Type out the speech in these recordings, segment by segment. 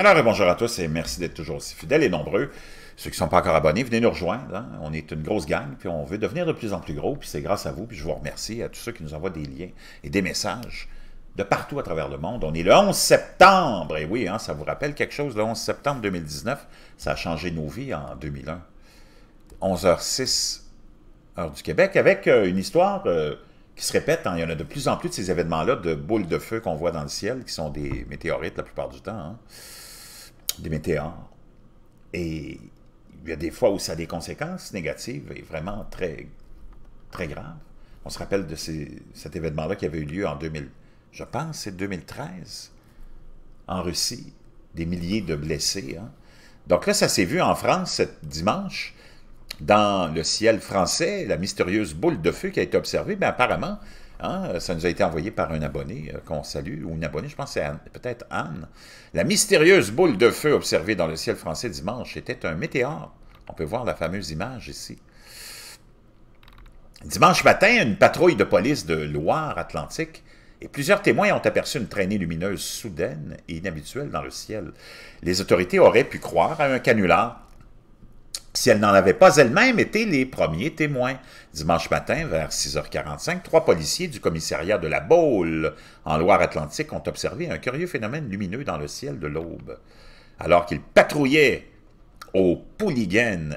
Alors, bonjour à tous et merci d'être toujours aussi fidèles et nombreux. Ceux qui ne sont pas encore abonnés, venez nous rejoindre. Hein. On est une grosse gang, puis on veut devenir de plus en plus gros, puis c'est grâce à vous, puis je vous remercie à tous ceux qui nous envoient des liens et des messages de partout à travers le monde. On est le 11 septembre, et oui, hein, ça vous rappelle quelque chose, le 11 septembre 2019, ça a changé nos vies en 2001. 11h06, heure du Québec, avec euh, une histoire euh, qui se répète. Hein. Il y en a de plus en plus de ces événements-là, de boules de feu qu'on voit dans le ciel, qui sont des météorites la plupart du temps des météores. Et il y a des fois où ça a des conséquences négatives et vraiment très, très graves. On se rappelle de cet événement-là qui avait eu lieu en 2000, je pense, c'est 2013, en Russie, des milliers de blessés. Hein. Donc là, ça s'est vu en France ce dimanche, dans le ciel français, la mystérieuse boule de feu qui a été observée, mais apparemment, Hein, euh, ça nous a été envoyé par un abonné euh, qu'on salue, ou une abonnée, je pense que c'est peut-être Anne. La mystérieuse boule de feu observée dans le ciel français dimanche était un météore. On peut voir la fameuse image ici. Dimanche matin, une patrouille de police de Loire-Atlantique et plusieurs témoins ont aperçu une traînée lumineuse soudaine et inhabituelle dans le ciel. Les autorités auraient pu croire à un canular si elle n'en avait pas elle-même été les premiers témoins. Dimanche matin, vers 6h45, trois policiers du commissariat de la Baule, en Loire-Atlantique, ont observé un curieux phénomène lumineux dans le ciel de l'aube. Alors qu'ils patrouillaient au Pouliguen,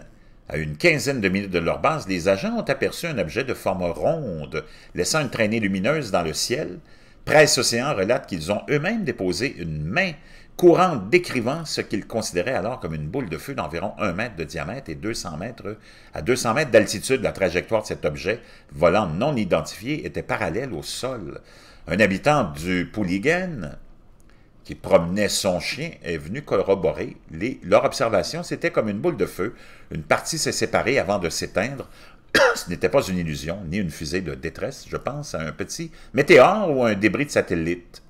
à une quinzaine de minutes de leur base, les agents ont aperçu un objet de forme ronde, laissant une traînée lumineuse dans le ciel. Presse Océan relate qu'ils ont eux-mêmes déposé une main courant décrivant ce qu'il considérait alors comme une boule de feu d'environ 1 mètre de diamètre et 200 mètres à 200 mètres d'altitude. La trajectoire de cet objet volant non identifié était parallèle au sol. Un habitant du Pouliguen, qui promenait son chien, est venu corroborer leur observation. C'était comme une boule de feu. Une partie s'est séparée avant de s'éteindre. Ce n'était pas une illusion, ni une fusée de détresse, je pense, à un petit météore ou un débris de satellite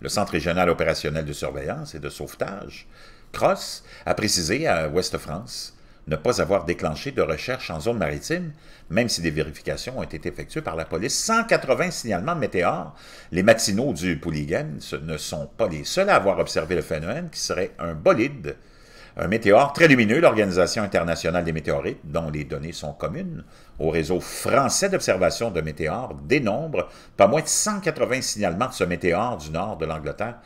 le Centre régional opérationnel de surveillance et de sauvetage, Cross, a précisé à Ouest-France ne pas avoir déclenché de recherche en zone maritime, même si des vérifications ont été effectuées par la police. 180 signalements de météores. Les matinaux du ce ne sont pas les seuls à avoir observé le phénomène qui serait un bolide un météore très lumineux, l'Organisation internationale des météorites, dont les données sont communes au réseau français d'observation de météores, dénombre pas moins de 180 signalements de ce météore du nord de l'Angleterre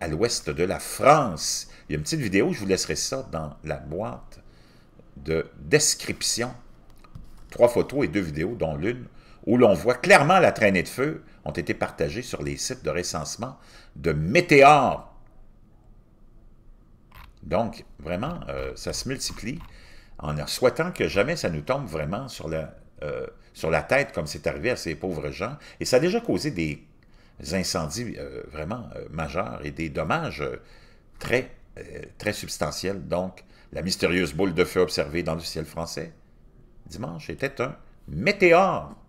à l'ouest de la France. Il y a une petite vidéo, je vous laisserai ça dans la boîte de description. Trois photos et deux vidéos, dont l'une, où l'on voit clairement la traînée de feu, ont été partagées sur les sites de recensement de météores donc, vraiment, euh, ça se multiplie en souhaitant que jamais ça nous tombe vraiment sur la, euh, sur la tête comme c'est arrivé à ces pauvres gens. Et ça a déjà causé des incendies euh, vraiment majeurs et des dommages très, très substantiels. Donc, la mystérieuse boule de feu observée dans le ciel français dimanche était un météore.